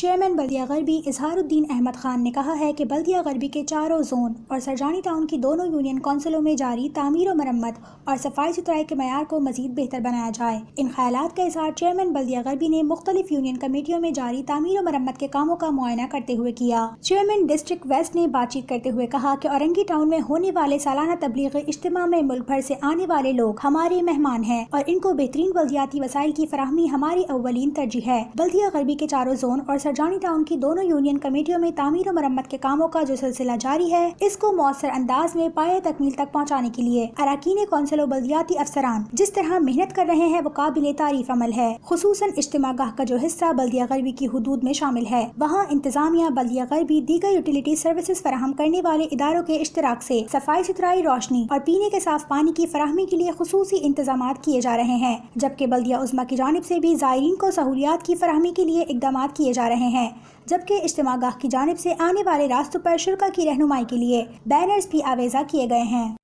chairman बल्दिया गरबी इजहारुद्दीन अहमद खान ने कहा है कि बल्दिया गरबी के चारों जोन और सरजानी टाउन की दोनों यूनियन कौंसिलों में जारी तमीर व मरम्मत और सफाई सुथराई के मैार को मजीद बेहतर बनाया जाए इन ख्याल का इजहार चेयरमैन बल्दिया गरबी ने मुख्तलिफ यूनियन कमेटियों में जारी तमीर व मरम्मत के कामों का मुआयना करते हुए किया चेयरमैन डिस्ट्रिक्ट वेस्ट ने बातचीत करते हुए कहा की औरंगी टाउन में होने वाले सालाना तबलीग इज्तम में मुल्क भर से आने वाले लोग हमारे मेहमान हैं और इनको बेहतरीन बल्दियाती वसाइल की फरहमी हमारी अवलिन तरजीह है बल्दिया गरबी के चारों जोन और जानी टाउन की दोनों यूनियन कमेटियों में तमीर और मरम्मत के कामों का जो सिलसिला जारी है इसको मौसर अंदाज में पाए तकमील तक पहुँचाने के लिए अरकान कौंसिल बल्दियाती अफसरान जिस तरह मेहनत कर रहे हैं वो काबिल तारीफ अमल है खसूस इज्तम गाह का जो हिस्सा बल्दिया गरबी की हदूद में शामिल है वहाँ इंतजामिया बल्दिया गरबी दीगर यूटिलिटी सर्विसेज फराहम करने वाले इदारों के इश्तराक ऐसी सफाई सुथराई रोशनी और पीने के साफ पानी की फरहमी के लिए खसूसी इंतजाम किए जा रहे हैं जबकि बल्दिया उजमा की जानब ऐसी भी जायरीन को सहूलियात की फरहमी के लिए इकदाम किए जा रहे हैं रहे हैं जबकि इज्तम की जानब से आने वाले रास्तों पर शुरा की रहनुमाई के लिए बैनर्स भी आवेजा किए गए हैं